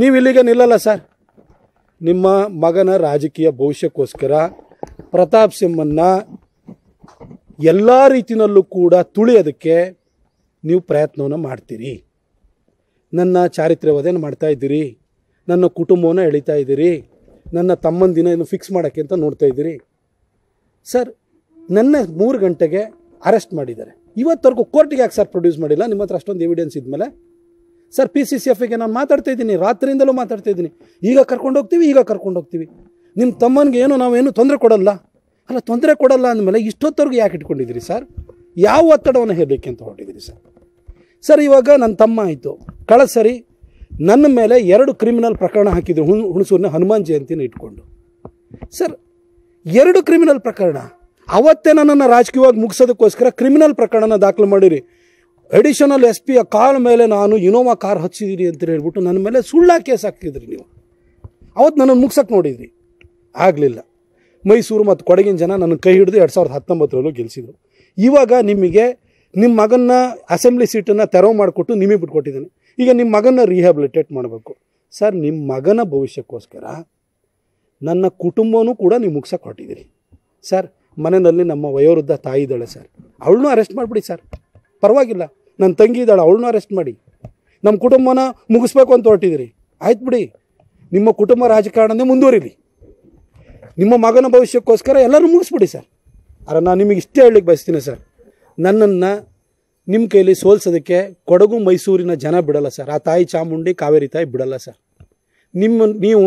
ನೀವು ಇಲ್ಲಿಗೆ ನಿಲ್ಲಲ್ಲ ಸರ್ ನಿಮ್ಮ ಮಗನ ರಾಜಕೀಯ ಭವಿಷ್ಯಕ್ಕೋಸ್ಕರ ಪ್ರತಾಪ್ ಸಿಂಹನ್ನ ಎಲ್ಲ ರೀತಿಯಲ್ಲೂ ಕೂಡ ತುಳಿಯೋದಕ್ಕೆ ನೀವು ಪ್ರಯತ್ನವನ್ನು ಮಾಡ್ತೀರಿ ನನ್ನ ಚಾರಿತ್ರ್ಯವಧೆಯನ್ನು ಮಾಡ್ತಾ ಇದ್ದೀರಿ ನನ್ನ ಕುಟುಂಬವನ್ನು ಎಳಿತಾ ಇದ್ದೀರಿ ನನ್ನ ತಮ್ಮಂದಿನ ಏನು ಫಿಕ್ಸ್ ಮಾಡೋಕ್ಕೆ ಅಂತ ನೋಡ್ತಾ ಇದ್ದೀರಿ ಸರ್ ನನ್ನ ಮೂರು ಗಂಟೆಗೆ ಅರೆಸ್ಟ್ ಮಾಡಿದ್ದಾರೆ ಇವತ್ತವರೆಗೂ ಕೋರ್ಟಿಗೆ ಯಾಕೆ ಸರ್ ಪ್ರೊಡ್ಯೂಸ್ ಮಾಡಿಲ್ಲ ನಿಮ್ಮ ಹತ್ರ ಅಷ್ಟೊಂದು ಎವಿಡೆನ್ಸ್ ಇದ್ಮೇಲೆ ಸರ್ ಪಿ ಸಿ ಸಿ ಎಫ್ಗೆ ನಾನು ಮಾತಾಡ್ತಾ ಇದ್ದೀನಿ ರಾತ್ರಿಯಿಂದಲೂ ಮಾತಾಡ್ತಾ ಇದ್ದೀನಿ ಈಗ ಕರ್ಕೊಂಡು ಹೋಗ್ತೀವಿ ಈಗ ಕರ್ಕೊಂಡು ಹೋಗ್ತೀವಿ ನಿಮ್ಮ ತಮ್ಮನಿಗೆ ಏನು ನಾವೇನು ತೊಂದರೆ ಕೊಡಲ್ಲ ಅಲ್ಲ ತೊಂದರೆ ಕೊಡಲ್ಲ ಅಂದಮೇಲೆ ಇಷ್ಟೊತ್ತವರೆಗೂ ಯಾಕೆ ಇಟ್ಕೊಂಡಿದ್ದೀರಿ ಸರ್ ಯಾವ ಒತ್ತಡವನ್ನು ಹೇಳಲಿಕ್ಕೆ ಅಂತ ಹೊರಟಿದ್ದೀರಿ ಸರ್ ಸರ್ ಇವಾಗ ನನ್ನ ತಮ್ಮ ಆಯಿತು ಕಳೆ ಸರಿ ನನ್ನ ಮೇಲೆ ಎರಡು ಕ್ರಿಮಿನಲ್ ಪ್ರಕರಣ ಹಾಕಿದ್ರು ಹುಣ್ ಹುಣಸೂರಿನ ಹನುಮಾನ್ ಜಯಂತಿನ ಇಟ್ಕೊಂಡು ಸರ್ ಎರಡು ಕ್ರಿಮಿನಲ್ ಪ್ರಕರಣ ಅವತ್ತೇ ನನ್ನನ್ನು ರಾಜಕೀಯವಾಗಿ ಮುಗಿಸೋದಕ್ಕೋಸ್ಕರ ಕ್ರಿಮಿನಲ್ ಪ್ರಕರಣನ ದಾಖಲು ಮಾಡಿರಿ ಅಡಿಷನಲ್ ಎಸ್ ಪಿಯ ಕಾಲ್ ಮೇಲೆ ನಾನು ಇನೋವಾ ಕಾರ್ ಹಚ್ಚಿದ್ದೀರಿ ಅಂತ ಹೇಳ್ಬಿಟ್ಟು ನನ್ನ ಮೇಲೆ ಸುಳ್ಳ ಕೇಸ್ ಹಾಕಿದ್ರಿ ನೀವು ಅವತ್ತು ನನ್ನನ್ನು ಮುಗ್ಸಕ್ಕೆ ನೋಡಿದ್ರಿ ಆಗಲಿಲ್ಲ ಮೈಸೂರು ಮತ್ತು ಕೊಡಗಿನ ಜನ ನನ್ನ ಕೈ ಹಿಡಿದು ಎರಡು ಸಾವಿರದ ಹತ್ತೊಂಬತ್ತರಲ್ಲೂ ಗೆಲ್ಲಿಸಿದರು ಇವಾಗ ನಿಮಗೆ ನಿಮ್ಮ ಮಗನ್ನ ಅಸೆಂಬ್ಲಿ ಸೀಟನ್ನು ತೆರವು ಮಾಡಿಕೊಟ್ಟು ನಿಮಗೆ ಬಿಟ್ಕೊಟ್ಟಿದ್ದೀನಿ ಈಗ ನಿಮ್ಮ ಮಗನ್ನ ರಿಹ್ಯಾಬಿಲಿಟೇಟ್ ಮಾಡಬೇಕು ಸರ್ ನಿಮ್ಮ ಮಗನ ಭವಿಷ್ಯಕ್ಕೋಸ್ಕರ ನನ್ನ ಕುಟುಂಬವೂ ಕೂಡ ನೀವು ಮುಗ್ಸಕ್ಕೆ ಹೊಟ್ಟಿದ್ದೀರಿ ಸರ್ ಮನೆಯಲ್ಲಿ ನಮ್ಮ ವಯೋವೃದ್ಧ ತಾಯಿ ಇದ್ದಾಳೆ ಸರ್ ಅವಳನ್ನೂ ಅರೆಸ್ಟ್ ಮಾಡಿಬಿಡಿ ಸರ್ ಪರವಾಗಿಲ್ಲ ನನ್ನ ತಂಗಿ ಇದ್ದಾಳೆ ಅವಳನ್ನ ಅರೆಸ್ಟ್ ಮಾಡಿ ನಮ್ಮ ಕುಟುಂಬನ ಮುಗಿಸ್ಬೇಕು ಅಂತ ಹೊರಟಿದಿರಿ ಆಯ್ತು ಬಿಡಿ ನಿಮ್ಮ ಕುಟುಂಬ ರಾಜಕಾರಣನೇ ಮುಂದುವರಿಲಿ ನಿಮ್ಮ ಮಗನ ಭವಿಷ್ಯಕ್ಕೋಸ್ಕರ ಎಲ್ಲರೂ ಮುಗಿಸ್ಬಿಡಿ ಸರ್ ಅರ ನಾನು ನಿಮಗೆ ಇಷ್ಟೇ ಹೇಳಲಿಕ್ಕೆ ಬಯಸ್ತೀನಿ ಸರ್ ನನ್ನನ್ನು ನಿಮ್ಮ ಕೈಯಲ್ಲಿ ಸೋಲ್ಸೋದಕ್ಕೆ ಕೊಡಗು ಮೈಸೂರಿನ ಜನ ಬಿಡಲ್ಲ ಸರ್ ಆ ತಾಯಿ ಚಾಮುಂಡಿ ಕಾವೇರಿ ತಾಯಿ ಬಿಡಲ್ಲ ಸರ್ ನಿಮ್ಮ ನೀವು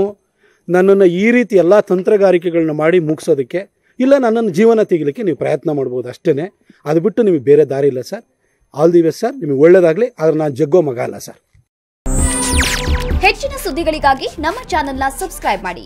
ನನ್ನನ್ನು ಈ ರೀತಿ ಎಲ್ಲ ತಂತ್ರಗಾರಿಕೆಗಳನ್ನ ಮಾಡಿ ಮುಗಿಸೋದಕ್ಕೆ ಇಲ್ಲ ನನ್ನನ್ನು ಜೀವನ ತೆಗಿಲಿಕ್ಕೆ ನೀವು ಪ್ರಯತ್ನ ಮಾಡ್ಬೋದು ಅಷ್ಟೇ ಅದು ಬಿಟ್ಟು ನಿಮಗೆ ಬೇರೆ ದಾರಿ ಇಲ್ಲ sir all the best sir ನಿಮಗೆ ಒಳ್ಳೇದಾಗಲಿ ಆದರೆ ನಾನು ಜಗ್ಗೋ ಮಗ ಅಲ್ಲ ಸರ್ ಹೆಚ್ಚಿನ ಸುದ್ದಿಗಳಿಗಾಗಿ ನಮ್ಮ ಚಾನೆಲ್ನ ಸಬ್ಸ್ಕ್ರೈಬ್ ಮಾಡಿ